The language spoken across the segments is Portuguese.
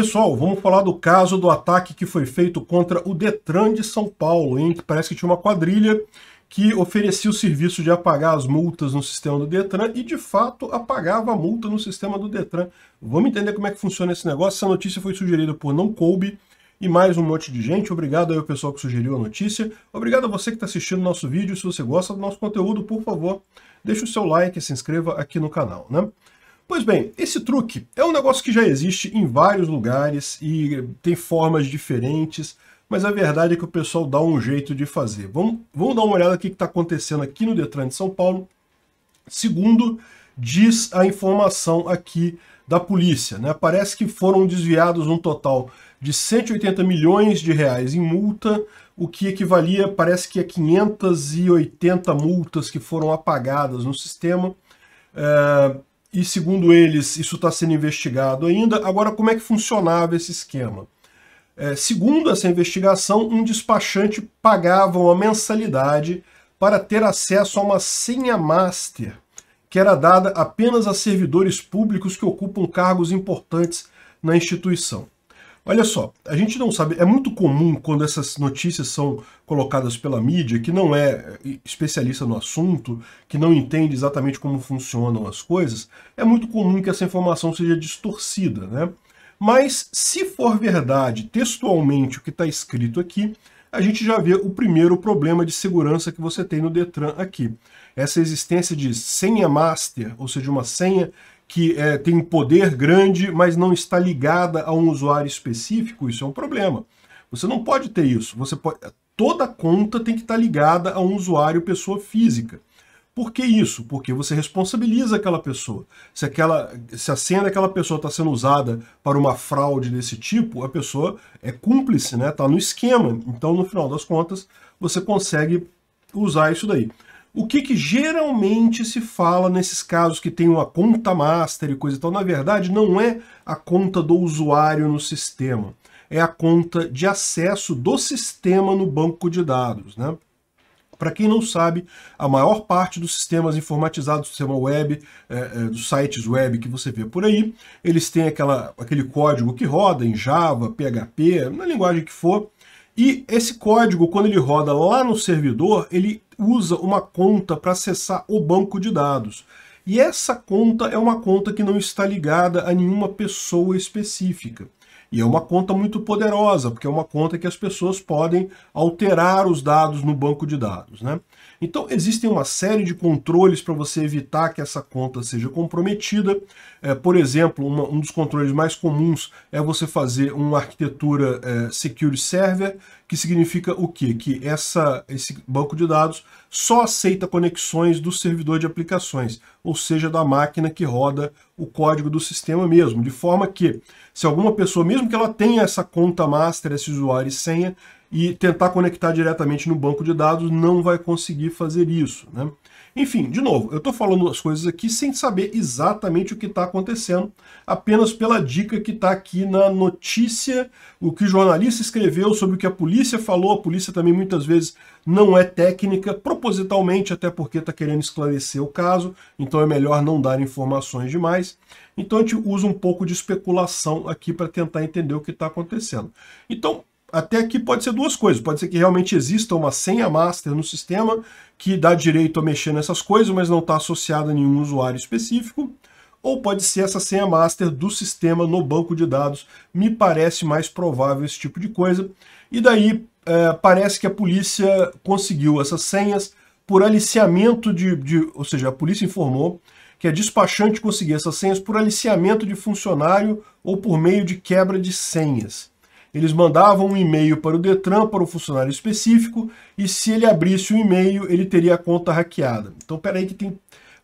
Pessoal, vamos falar do caso do ataque que foi feito contra o Detran de São Paulo, em que parece que tinha uma quadrilha que oferecia o serviço de apagar as multas no sistema do Detran e, de fato, apagava a multa no sistema do Detran. Vamos entender como é que funciona esse negócio. Essa notícia foi sugerida por Não Coube e mais um monte de gente. Obrigado aí ao pessoal que sugeriu a notícia. Obrigado a você que está assistindo nosso vídeo. Se você gosta do nosso conteúdo, por favor, deixe o seu like e se inscreva aqui no canal. Né? Pois bem, esse truque é um negócio que já existe em vários lugares e tem formas diferentes, mas a verdade é que o pessoal dá um jeito de fazer. Vamos, vamos dar uma olhada no que está acontecendo aqui no Detran de São Paulo. Segundo, diz a informação aqui da polícia. Né? Parece que foram desviados um total de 180 milhões de reais em multa, o que equivalia, parece que a 580 multas que foram apagadas no sistema. É, e, segundo eles, isso está sendo investigado ainda. Agora, como é que funcionava esse esquema? É, segundo essa investigação, um despachante pagava uma mensalidade para ter acesso a uma senha master, que era dada apenas a servidores públicos que ocupam cargos importantes na instituição. Olha só, a gente não sabe, é muito comum quando essas notícias são colocadas pela mídia, que não é eh, especialista no assunto, que não entende exatamente como funcionam as coisas, é muito comum que essa informação seja distorcida, né? Mas se for verdade textualmente o que está escrito aqui, a gente já vê o primeiro problema de segurança que você tem no Detran aqui. Essa existência de senha master, ou seja, uma senha que é, tem um poder grande, mas não está ligada a um usuário específico, isso é um problema. Você não pode ter isso. Você pode... Toda conta tem que estar ligada a um usuário pessoa física. Por que isso? Porque você responsabiliza aquela pessoa. Se, aquela, se a senha daquela pessoa está sendo usada para uma fraude desse tipo, a pessoa é cúmplice, está né? Tá no esquema. Então, no final das contas, você consegue usar isso daí. O que, que geralmente se fala nesses casos que tem uma conta master e coisa e tal? Na verdade, não é a conta do usuário no sistema, é a conta de acesso do sistema no banco de dados. Né? Para quem não sabe, a maior parte dos sistemas informatizados, do sistema web, é, é, dos sites web que você vê por aí, eles têm aquela, aquele código que roda em Java, PHP, na linguagem que for, e esse código, quando ele roda lá no servidor, ele usa uma conta para acessar o banco de dados. E essa conta é uma conta que não está ligada a nenhuma pessoa específica. E é uma conta muito poderosa, porque é uma conta que as pessoas podem alterar os dados no banco de dados. Né? Então, existem uma série de controles para você evitar que essa conta seja comprometida. É, por exemplo, uma, um dos controles mais comuns é você fazer uma arquitetura é, Secure Server, que significa o quê? Que essa, esse banco de dados só aceita conexões do servidor de aplicações ou seja, da máquina que roda o código do sistema mesmo. De forma que, se alguma pessoa, mesmo que ela tenha essa conta master, esse usuário e senha, e tentar conectar diretamente no banco de dados, não vai conseguir fazer isso. Né? Enfim, de novo, eu estou falando as coisas aqui sem saber exatamente o que está acontecendo, apenas pela dica que está aqui na notícia, o que o jornalista escreveu sobre o que a polícia falou. A polícia também muitas vezes não é técnica, propositalmente, até porque está querendo esclarecer o caso, então é melhor não dar informações demais. Então a gente usa um pouco de especulação aqui para tentar entender o que está acontecendo. Então, até aqui pode ser duas coisas. Pode ser que realmente exista uma senha master no sistema que dá direito a mexer nessas coisas, mas não está associada a nenhum usuário específico. Ou pode ser essa senha master do sistema no banco de dados. Me parece mais provável esse tipo de coisa. E daí é, parece que a polícia conseguiu essas senhas por aliciamento de, de. Ou seja, a polícia informou que a é despachante conseguia essas senhas por aliciamento de funcionário ou por meio de quebra de senhas. Eles mandavam um e-mail para o Detran, para um funcionário específico, e se ele abrisse o e-mail, ele teria a conta hackeada. Então, peraí que tem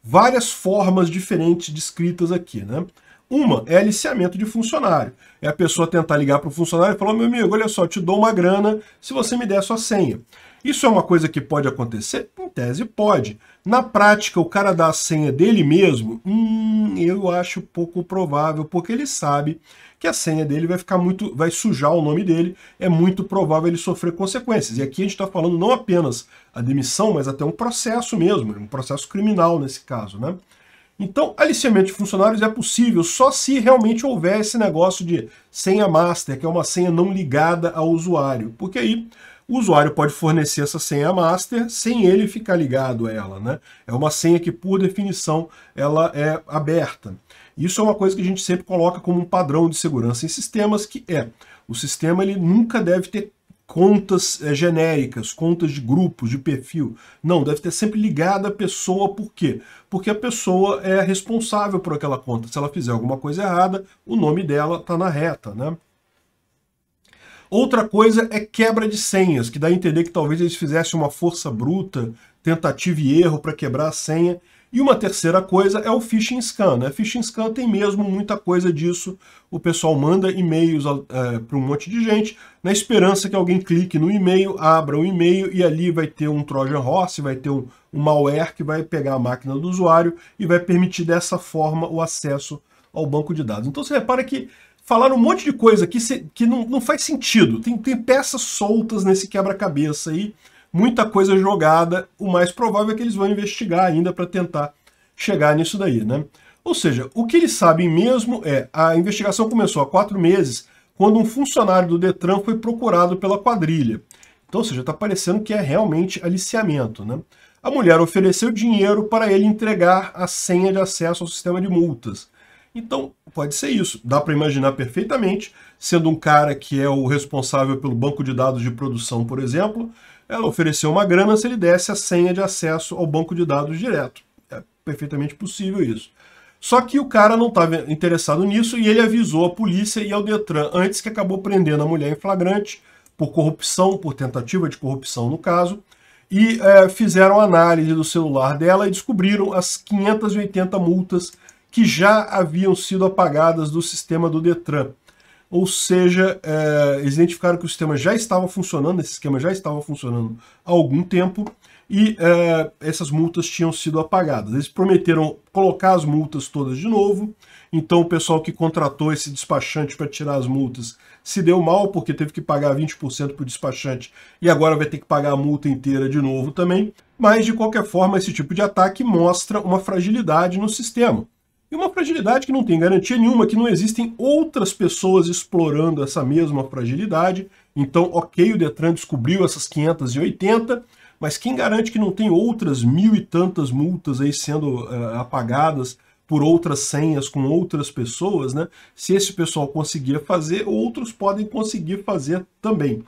várias formas diferentes descritas aqui, né? Uma é aliciamento de funcionário. É a pessoa tentar ligar para o funcionário e falar, meu amigo, olha só, te dou uma grana se você me der a sua senha. Isso é uma coisa que pode acontecer? Em tese, pode. Na prática, o cara dá a senha dele mesmo? Hum, eu acho pouco provável, porque ele sabe que a senha dele vai ficar muito, vai sujar o nome dele, é muito provável ele sofrer consequências. E aqui a gente está falando não apenas a demissão, mas até um processo mesmo, um processo criminal nesse caso, né? Então, aliciamento de funcionários é possível só se realmente houver esse negócio de senha master, que é uma senha não ligada ao usuário, porque aí o usuário pode fornecer essa senha master sem ele ficar ligado a ela. Né? É uma senha que, por definição, ela é aberta. Isso é uma coisa que a gente sempre coloca como um padrão de segurança em sistemas, que é o sistema ele nunca deve ter contas é, genéricas, contas de grupos, de perfil. Não, deve ter sempre ligado a pessoa, por quê? Porque a pessoa é responsável por aquela conta. Se ela fizer alguma coisa errada, o nome dela está na reta, né? Outra coisa é quebra de senhas, que dá a entender que talvez eles fizessem uma força bruta, tentativa e erro para quebrar a senha. E uma terceira coisa é o phishing scan. Né? Phishing scan tem mesmo muita coisa disso. O pessoal manda e-mails é, eh, para um monte de gente na esperança que alguém clique no e-mail, abra o e-mail e ali vai ter um Trojan Horse, vai ter um, um malware que vai pegar a máquina do usuário e vai permitir dessa forma o acesso ao banco de dados. Então você repara que falaram um monte de coisa que, se, que não, não faz sentido. Tem, tem peças soltas nesse quebra-cabeça aí, muita coisa jogada. O mais provável é que eles vão investigar ainda para tentar chegar nisso daí, né? Ou seja, o que eles sabem mesmo é a investigação começou há quatro meses, quando um funcionário do Detran foi procurado pela quadrilha. Então, ou seja, está parecendo que é realmente aliciamento, né? A mulher ofereceu dinheiro para ele entregar a senha de acesso ao sistema de multas. Então, pode ser isso. Dá para imaginar perfeitamente, sendo um cara que é o responsável pelo banco de dados de produção, por exemplo, ela ofereceu uma grana se ele desse a senha de acesso ao banco de dados direto. É perfeitamente possível isso. Só que o cara não estava interessado nisso e ele avisou a polícia e ao Detran antes que acabou prendendo a mulher em flagrante por corrupção, por tentativa de corrupção no caso, e é, fizeram análise do celular dela e descobriram as 580 multas que já haviam sido apagadas do sistema do Detran. Ou seja, é, eles identificaram que o sistema já estava funcionando, esse esquema já estava funcionando há algum tempo, e é, essas multas tinham sido apagadas. Eles prometeram colocar as multas todas de novo, então o pessoal que contratou esse despachante para tirar as multas se deu mal, porque teve que pagar 20% para o despachante e agora vai ter que pagar a multa inteira de novo também. Mas, de qualquer forma, esse tipo de ataque mostra uma fragilidade no sistema. E uma fragilidade que não tem garantia nenhuma, que não existem outras pessoas explorando essa mesma fragilidade. Então, ok, o Detran descobriu essas 580, mas quem garante que não tem outras mil e tantas multas aí sendo uh, apagadas por outras senhas com outras pessoas, né? Se esse pessoal conseguir fazer, outros podem conseguir fazer também.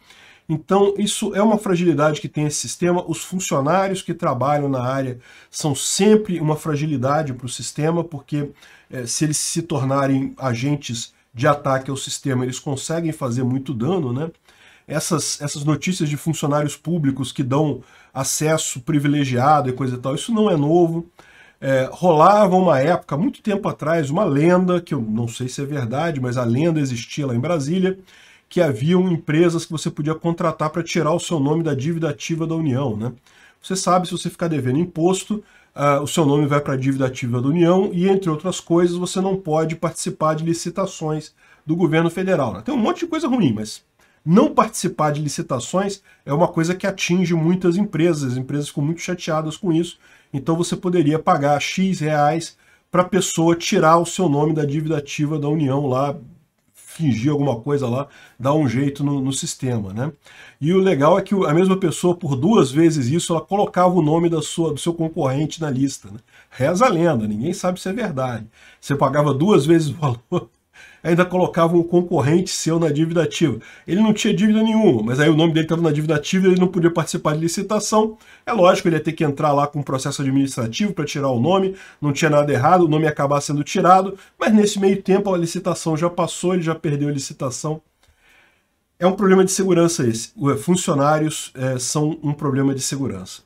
Então, isso é uma fragilidade que tem esse sistema. Os funcionários que trabalham na área são sempre uma fragilidade para o sistema, porque é, se eles se tornarem agentes de ataque ao sistema, eles conseguem fazer muito dano, né? Essas, essas notícias de funcionários públicos que dão acesso privilegiado e coisa e tal, isso não é novo. É, rolava uma época, muito tempo atrás, uma lenda, que eu não sei se é verdade, mas a lenda existia lá em Brasília, que haviam empresas que você podia contratar para tirar o seu nome da dívida ativa da União. Né? Você sabe, se você ficar devendo imposto, uh, o seu nome vai para a dívida ativa da União e, entre outras coisas, você não pode participar de licitações do governo federal. Né? Tem um monte de coisa ruim, mas não participar de licitações é uma coisa que atinge muitas empresas, as empresas ficam muito chateadas com isso, então você poderia pagar X reais para a pessoa tirar o seu nome da dívida ativa da União lá, fingir alguma coisa lá, dar um jeito no, no sistema, né? E o legal é que a mesma pessoa, por duas vezes isso, ela colocava o nome da sua, do seu concorrente na lista, né? Reza a lenda, ninguém sabe se é verdade. Você pagava duas vezes o valor ainda colocava um concorrente seu na dívida ativa. Ele não tinha dívida nenhuma, mas aí o nome dele estava na dívida ativa e ele não podia participar de licitação. É lógico, ele ia ter que entrar lá com um processo administrativo para tirar o nome, não tinha nada errado, o nome ia acabar sendo tirado, mas nesse meio tempo a licitação já passou, ele já perdeu a licitação. É um problema de segurança esse. É, funcionários é, são um problema de segurança.